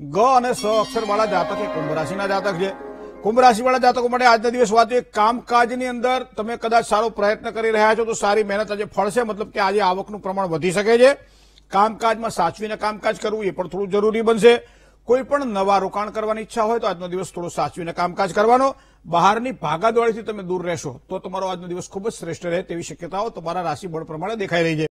ગ અને સ અક્ષરવાળા જાતક એ કુંભ રાશિના જાતક છે કુંભ રાશિવાળા જાતકો માટે આજના દિવસ વાત જોઈએ કામકાજની અંદર તમે કદાચ સારો પ્રયત્ન કરી રહ્યા છો તો સારી મહેનત આજે ફળશે મતલબ કે આજે આવકનું પ્રમાણ વધી શકે છે કામકાજમાં સાચવીને કામકાજ કરવું એ પણ થોડું જરૂરી બનશે કોઈ પણ નવા રોકાણ કરવાની ઈચ્છા હોય તો આજનો દિવસ થોડો સાચવીને કામકાજ કરવાનો બહારની ભાગાદોળીથી તમે દૂર રહેશો તો તમારો આજનો દિવસ ખૂબ જ શ્રેષ્ઠ રહે તેવી શક્યતાઓ તમારા રાશિ બળ પ્રમાણે દેખાઈ રહી છે